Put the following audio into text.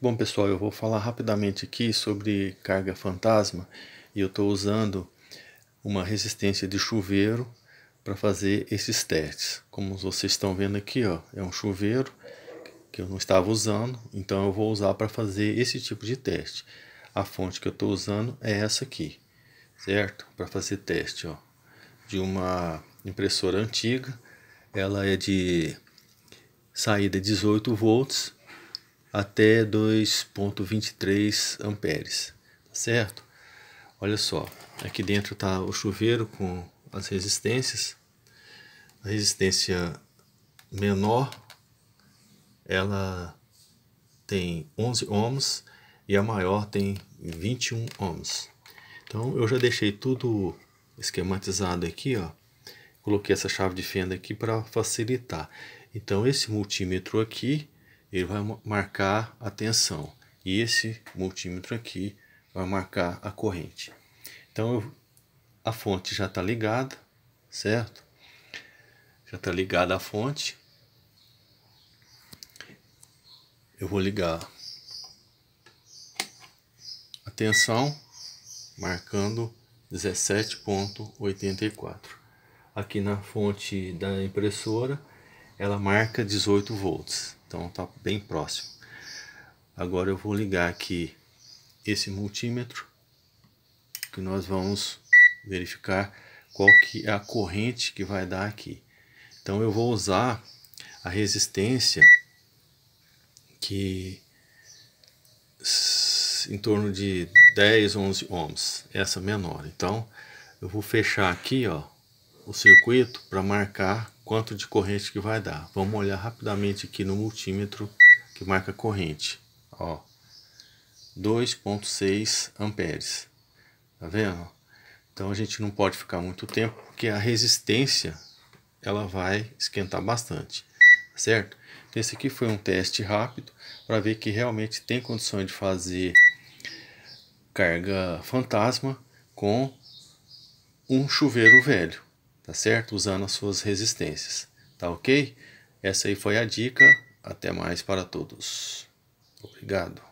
Bom pessoal, eu vou falar rapidamente aqui sobre carga fantasma e eu estou usando uma resistência de chuveiro para fazer esses testes. Como vocês estão vendo aqui, ó, é um chuveiro que eu não estava usando, então eu vou usar para fazer esse tipo de teste. A fonte que eu estou usando é essa aqui, certo? Para fazer teste, ó, de uma impressora antiga, ela é de saída 18 volts até 2.23 amperes, tá certo? Olha só, aqui dentro está o chuveiro com as resistências. A resistência menor, ela tem 11 ohms e a maior tem 21 ohms. Então eu já deixei tudo esquematizado aqui, ó. Coloquei essa chave de fenda aqui para facilitar. Então esse multímetro aqui, ele vai marcar a tensão. E esse multímetro aqui vai marcar a corrente. Então eu, a fonte já está ligada, certo? Já está ligada a fonte. Eu vou ligar a tensão, marcando 17.84. Aqui na fonte da impressora ela marca 18 volts, então está bem próximo. Agora eu vou ligar aqui esse multímetro que nós vamos verificar qual que é a corrente que vai dar aqui. Então eu vou usar a resistência que em torno de 10, 11 ohms, essa menor. Então eu vou fechar aqui ó, o circuito para marcar quanto de corrente que vai dar. Vamos olhar rapidamente aqui no multímetro que marca corrente. Ó, 2.6 amperes. Tá vendo? Então a gente não pode ficar muito tempo porque a resistência ela vai esquentar bastante, tá certo? Então esse aqui foi um teste rápido para ver que realmente tem condições de fazer carga fantasma com um chuveiro velho tá certo? Usando as suas resistências, tá ok? Essa aí foi a dica. Até mais para todos. Obrigado.